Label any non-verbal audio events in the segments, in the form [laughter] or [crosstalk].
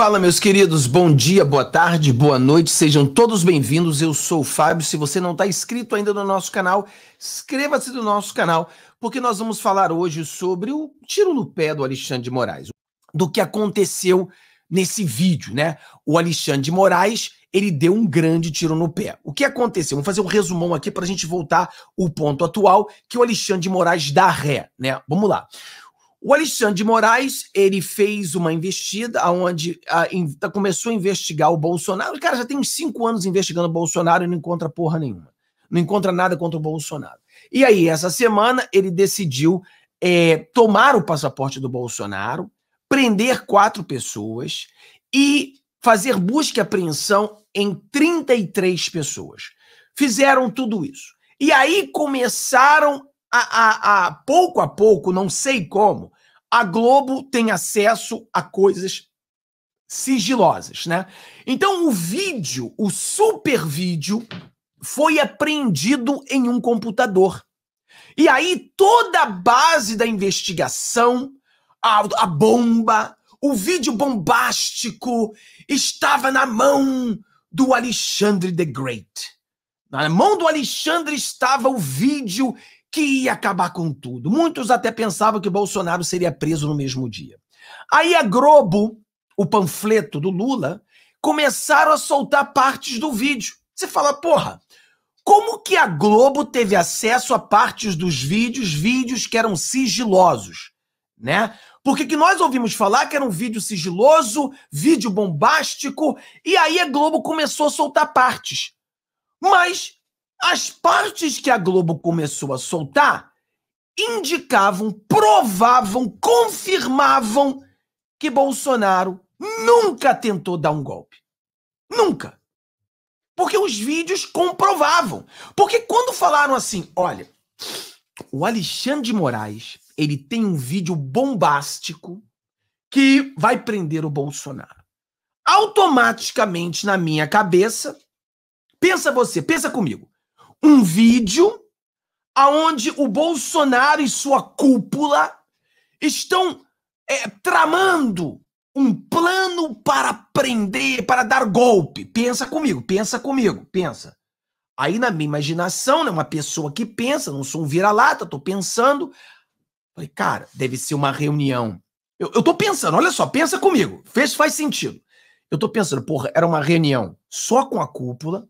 Fala, meus queridos, bom dia, boa tarde, boa noite, sejam todos bem-vindos. Eu sou o Fábio. Se você não está inscrito ainda no nosso canal, inscreva-se no nosso canal, porque nós vamos falar hoje sobre o tiro no pé do Alexandre de Moraes, do que aconteceu nesse vídeo, né? O Alexandre de Moraes ele deu um grande tiro no pé. O que aconteceu? Vamos fazer um resumão aqui para a gente voltar o ponto atual que o Alexandre de Moraes dá ré, né? Vamos lá. O Alexandre de Moraes, ele fez uma investida onde a, ah, in, tá, começou a investigar o Bolsonaro. O cara já tem cinco anos investigando o Bolsonaro e não encontra porra nenhuma. Não encontra nada contra o Bolsonaro. E aí, essa semana, ele decidiu é, tomar o passaporte do Bolsonaro, prender quatro pessoas e fazer busca e apreensão em 33 pessoas. Fizeram tudo isso. E aí começaram a, a, a, pouco a pouco, não sei como, a Globo tem acesso a coisas sigilosas, né? Então o vídeo, o super vídeo, foi apreendido em um computador. E aí toda a base da investigação, a, a bomba, o vídeo bombástico estava na mão do Alexandre the Great. Na mão do Alexandre estava o vídeo que ia acabar com tudo. Muitos até pensavam que Bolsonaro seria preso no mesmo dia. Aí a Globo, o panfleto do Lula, começaram a soltar partes do vídeo. Você fala, porra, como que a Globo teve acesso a partes dos vídeos, vídeos que eram sigilosos, né? Porque que nós ouvimos falar que era um vídeo sigiloso, vídeo bombástico, e aí a Globo começou a soltar partes. Mas as partes que a Globo começou a soltar indicavam, provavam, confirmavam que Bolsonaro nunca tentou dar um golpe. Nunca. Porque os vídeos comprovavam. Porque quando falaram assim, olha, o Alexandre de Moraes, ele tem um vídeo bombástico que vai prender o Bolsonaro. Automaticamente na minha cabeça, pensa você, pensa comigo um vídeo aonde o Bolsonaro e sua cúpula estão é, tramando um plano para prender, para dar golpe. Pensa comigo, pensa comigo, pensa. Aí na minha imaginação, né, uma pessoa que pensa, não sou um vira-lata, tô pensando. Falei, cara, deve ser uma reunião. Eu, eu tô pensando, olha só, pensa comigo. Fez, faz sentido. Eu tô pensando, porra, era uma reunião só com a cúpula,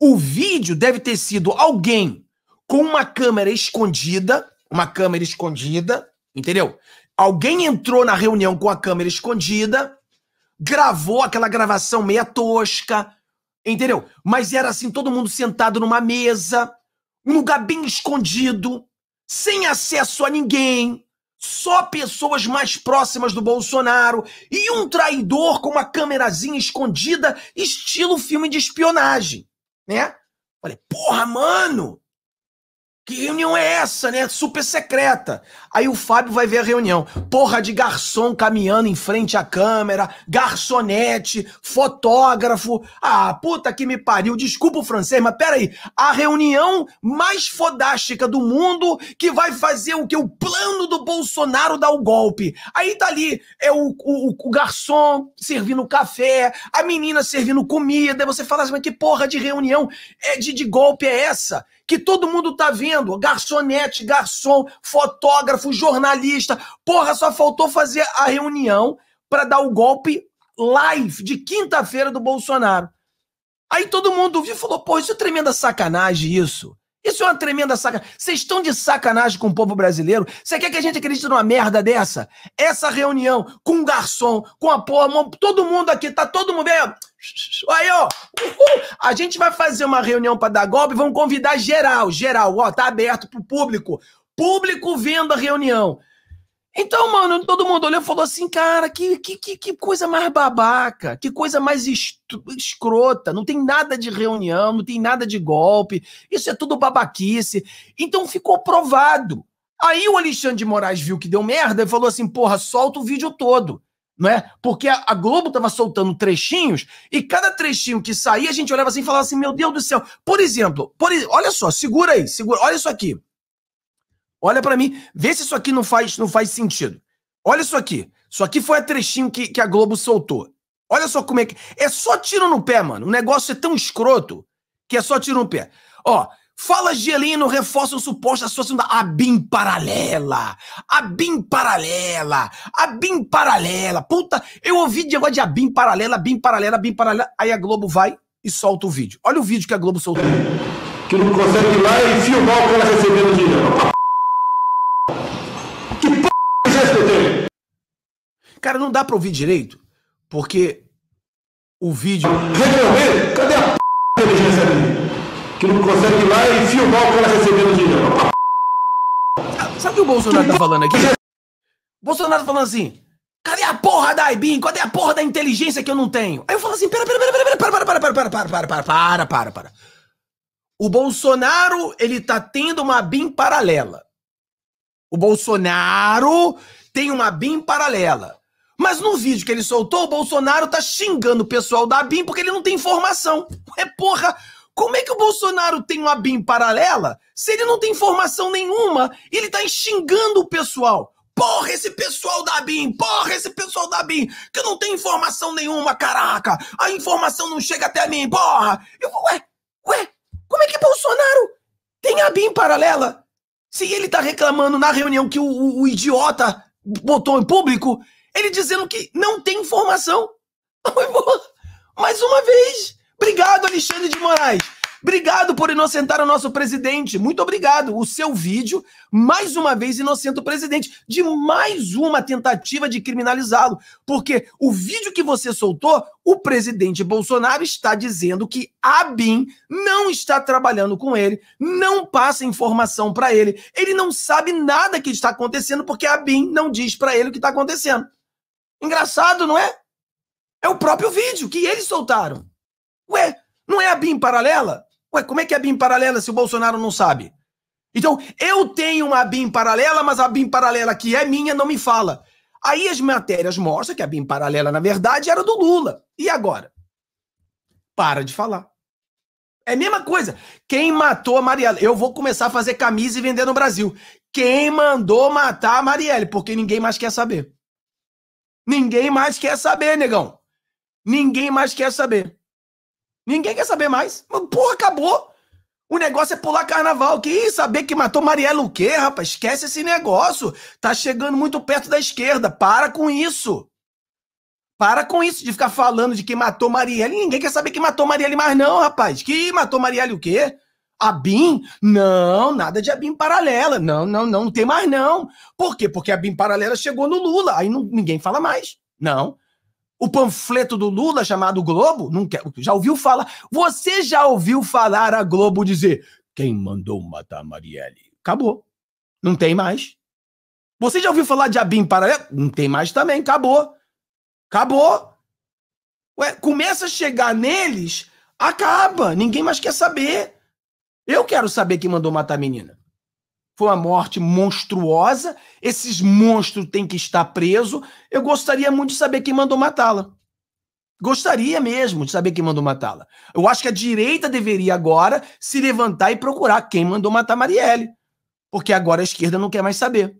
o vídeo deve ter sido alguém com uma câmera escondida, uma câmera escondida, entendeu? Alguém entrou na reunião com a câmera escondida, gravou aquela gravação meia tosca, entendeu? Mas era assim, todo mundo sentado numa mesa, um lugar bem escondido, sem acesso a ninguém, só pessoas mais próximas do Bolsonaro e um traidor com uma câmerazinha escondida, estilo filme de espionagem né? Falei, porra, mano! Que reunião é essa, né? Super secreta. Aí o Fábio vai ver a reunião. Porra de garçom caminhando em frente à câmera, garçonete, fotógrafo. Ah, puta que me pariu. Desculpa o francês, mas peraí. A reunião mais fodástica do mundo que vai fazer o que? O plano do Bolsonaro dar o golpe. Aí tá ali, é o, o, o garçom servindo café, a menina servindo comida. Aí você fala assim, mas que porra de reunião é de, de golpe é essa? que todo mundo tá vendo. Garçonete, garçom, fotógrafo, jornalista. Porra, só faltou fazer a reunião para dar o golpe live de quinta-feira do Bolsonaro. Aí todo mundo viu e falou: pô, isso é tremenda sacanagem, isso. Isso é uma tremenda sacanagem. Vocês estão de sacanagem com o povo brasileiro? Você quer que a gente acredite numa merda dessa? Essa reunião com o garçom, com a porra, todo mundo aqui, tá todo mundo vendo? Aí, ó, uhul. a gente vai fazer uma reunião para dar golpe, vamos convidar geral, geral, ó, tá aberto pro público. Público vendo a reunião. Então, mano, todo mundo olhou e falou assim, cara, que, que, que, coisa mais babaca, que coisa mais escrota, não tem nada de reunião, não tem nada de golpe, isso é tudo babaquice. Então ficou provado. Aí o Alexandre de Moraes viu que deu merda e falou assim, porra, solta o vídeo todo, é? Porque a, a Globo tava soltando trechinhos e cada trechinho que saía a gente olhava assim e falava assim, meu Deus do céu. Por exemplo, por, olha só, segura aí, segura, olha isso aqui. Olha para mim, vê se isso aqui não faz, não faz sentido. Olha isso aqui. Isso aqui foi a trechinho que, que a Globo soltou. Olha só como é que. É só tiro no pé, mano. O negócio é tão escroto que é só tiro no pé. Ó, falas de Heleno reforçam suposta associação da ABIM paralela. ABIM paralela. ABIM paralela. Puta, eu ouvi de negócio de ABIM paralela, ABIM paralela, ABIM paralela. Aí a Globo vai e solta o vídeo. Olha o vídeo que a Globo soltou. Que não consegue ir lá e filmar o cara recebendo dinheiro. Que p que eu tenho? Cara, não dá pra ouvir direito, porque o vídeo. Recorrer? Cadê a p inteligência ali? Que não consegue ir lá e filmar o cara recebendo dinheiro. Sabe o que o Bolsonaro tá falando aqui? Bolsonaro tá falando assim. Cadê a porra da IBIM? Cadê a porra da inteligência que eu não tenho? Aí eu falo assim, pera, pera, pera, pera, pera, para, para, para, para, para, para, O Bolsonaro, ele tá tendo uma BIM paralela. O Bolsonaro tem uma BIM paralela. Mas no vídeo que ele soltou, o Bolsonaro tá xingando o pessoal da BIM porque ele não tem informação. É porra, como é que o Bolsonaro tem uma BIM paralela se ele não tem informação nenhuma e ele tá xingando o pessoal? Porra, esse pessoal da BIM, porra, esse pessoal da BIM, que não tem informação nenhuma, caraca, a informação não chega até mim, porra. Eu, ué, ué, como é que Bolsonaro tem a BIM paralela? Se ele tá reclamando na reunião que o, o, o idiota botou em público, ele dizendo que não tem informação. [laughs] Mais uma vez. Obrigado, Alexandre de Moraes. Obrigado por inocentar o nosso presidente. Muito obrigado. O seu vídeo, mais uma vez, inocenta o presidente de mais uma tentativa de criminalizá-lo. Porque o vídeo que você soltou, o presidente Bolsonaro está dizendo que a BIM não está trabalhando com ele, não passa informação para ele. Ele não sabe nada que está acontecendo porque a BIM não diz para ele o que está acontecendo. Engraçado, não é? É o próprio vídeo que eles soltaram. Ué, não é a BIM paralela? Ué, como é que é a BIM paralela se o Bolsonaro não sabe? Então, eu tenho uma BIM paralela, mas a BIM paralela que é minha não me fala. Aí as matérias mostram que a BIM paralela, na verdade, era do Lula. E agora? Para de falar. É a mesma coisa. Quem matou a Marielle? Eu vou começar a fazer camisa e vender no Brasil. Quem mandou matar a Marielle? Porque ninguém mais quer saber. Ninguém mais quer saber, negão. Ninguém mais quer saber. Ninguém quer saber mais. porra, acabou. O negócio é pular carnaval. Que isso, saber que matou Marielle o quê, rapaz? Esquece esse negócio. Tá chegando muito perto da esquerda. Para com isso. Para com isso de ficar falando de que matou Marielle. Ninguém quer saber que matou Marielle mais não, rapaz. Que matou Marielle o quê? A BIM? Não, nada de a BIM paralela. Não, não, não, não tem mais não. Por quê? Porque a BIM paralela chegou no Lula. Aí não, ninguém fala mais. Não o panfleto do Lula chamado Globo? Não já ouviu falar? Você já ouviu falar a Globo dizer quem mandou matar Marielle? Acabou. Não tem mais. Você já ouviu falar de Abim Paralelo? Não tem mais também. Acabou. Acabou. Ué, começa a chegar neles, acaba. Ninguém mais quer saber. Eu quero saber quem mandou matar a menina. Foi uma morte monstruosa. Esses monstros têm que estar preso. Eu gostaria muito de saber quem mandou matá-la. Gostaria mesmo de saber quem mandou matá-la. Eu acho que a direita deveria agora se levantar e procurar quem mandou matar Marielle. Porque agora a esquerda não quer mais saber.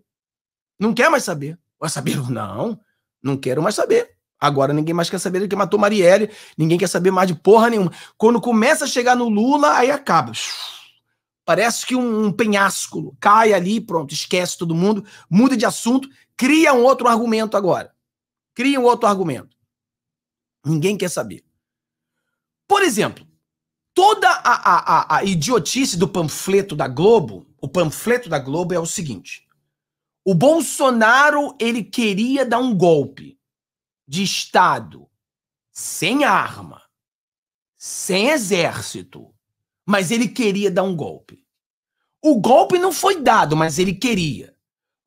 Não quer mais saber. Vai saber? Não, não quero mais saber. Agora ninguém mais quer saber do que matou Marielle, ninguém quer saber mais de porra nenhuma. Quando começa a chegar no Lula, aí acaba. Parece que um, um penhasco cai ali, pronto, esquece todo mundo, muda de assunto, cria um outro argumento agora. Cria um outro argumento. Ninguém quer saber. Por exemplo, toda a, a, a, idiotice do panfleto da Globo, o panfleto da Globo é o seguinte: o Bolsonaro ele queria dar um golpe de Estado sem arma, sem exército, mas ele queria dar um golpe. O golpe não foi dado, mas ele queria.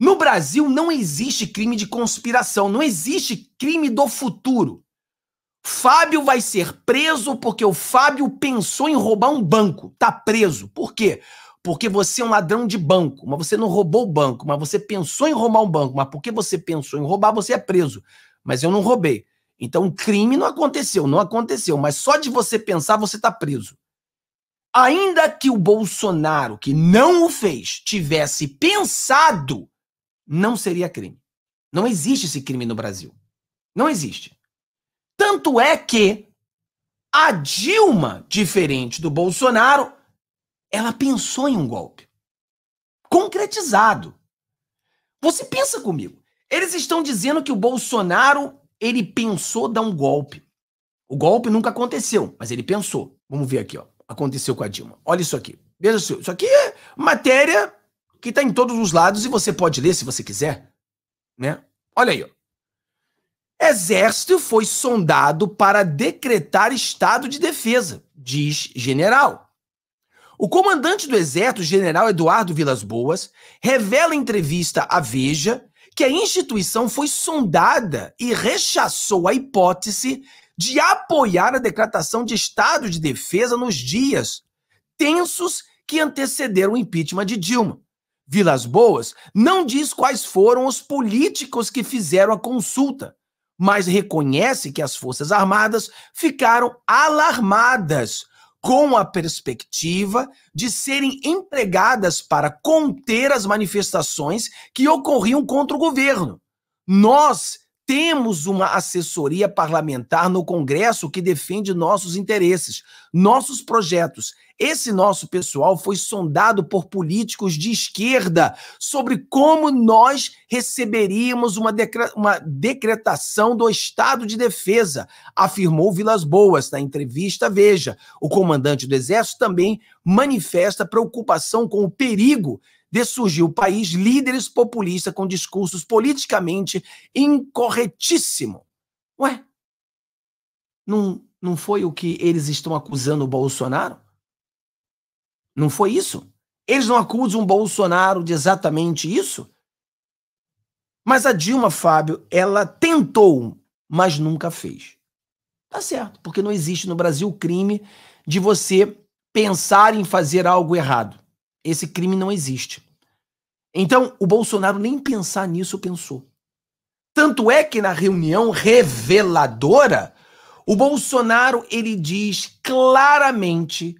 No Brasil não existe crime de conspiração, não existe crime do futuro. Fábio vai ser preso porque o Fábio pensou em roubar um banco. Tá preso. Por quê? Porque você é um ladrão de banco, mas você não roubou o banco, mas você pensou em roubar um banco, mas porque você pensou em roubar, você é preso. Mas eu não roubei. Então crime não aconteceu, não aconteceu, mas só de você pensar você tá preso ainda que o Bolsonaro, que não o fez, tivesse pensado, não seria crime. Não existe esse crime no Brasil. Não existe. Tanto é que a Dilma, diferente do Bolsonaro, ela pensou em um golpe concretizado. Você pensa comigo. Eles estão dizendo que o Bolsonaro, ele pensou dar um golpe. O golpe nunca aconteceu, mas ele pensou. Vamos ver aqui, ó aconteceu com a Dilma. Olha isso aqui. Veja isso. Isso aqui é matéria que está em todos os lados e você pode ler se você quiser. Né? Olha aí. Ó. Exército foi sondado para decretar estado de defesa, diz general. O comandante do Exército, general Eduardo Vilas Boas, revela em entrevista à Veja que a instituição foi sondada e rechaçou a hipótese de apoiar a decretação de estado de defesa nos dias tensos que antecederam o impeachment de Dilma. Vilas Boas não diz quais foram os políticos que fizeram a consulta, mas reconhece que as Forças Armadas ficaram alarmadas com a perspectiva de serem empregadas para conter as manifestações que ocorriam contra o governo. Nós temos uma assessoria parlamentar no Congresso que defende nossos interesses, nossos projetos. Esse nosso pessoal foi sondado por políticos de esquerda sobre como nós receberíamos uma, decre uma decretação do estado de defesa, afirmou Vilas Boas na entrevista Veja. O comandante do Exército também manifesta preocupação com o perigo de surgir o país líderes populistas com discursos politicamente incorretíssimo. Ué, não, não foi o que eles estão acusando o Bolsonaro? Não foi isso? Eles não acusam o Bolsonaro de exatamente isso? Mas a Dilma, Fábio, ela tentou, mas nunca fez. Tá certo, porque não existe no Brasil crime de você pensar em fazer algo errado. Esse crime não existe. Então, o Bolsonaro nem pensar nisso pensou. Tanto é que na reunião reveladora, o Bolsonaro ele diz claramente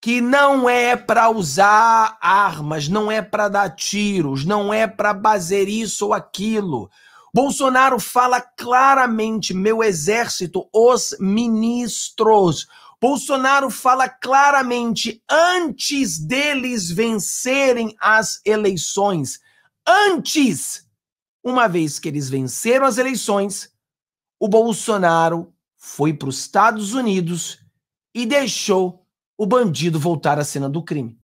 que não é para usar armas, não é para dar tiros, não é para fazer isso ou aquilo. Bolsonaro fala claramente: meu exército, os ministros, Bolsonaro fala claramente antes deles vencerem as eleições. Antes! Uma vez que eles venceram as eleições, o Bolsonaro foi para os Estados Unidos e deixou o bandido voltar à cena do crime.